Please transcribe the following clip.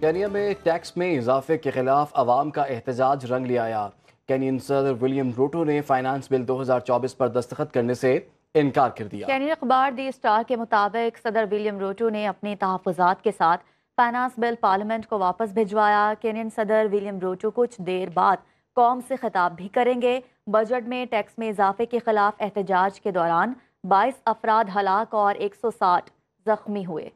Kenya में tax में इजाफे के खिलाफ आवाम का एहतजाज रंग ले आया कैनियन सदर विलियम रोटो ने फाइनेंस बिल 2024 पर दस्तखत करने से इनकार कर दिया कैनियन अखबार दी स्टार के मुताबिक सदर विलियम रोटो ने अपने तहफात के साथ फाइनेंस बिल पार्लियामेंट को वापस भिजवाया कैनियन सदर विलियम रोटो कुछ देर बाद कौम से खिताब भी करेंगे बजट में टैक्स में इजाफे के खिलाफ एहतजाज के दौरान बाईस अफराद हलाक और एक सौ साठ जख्मी हुए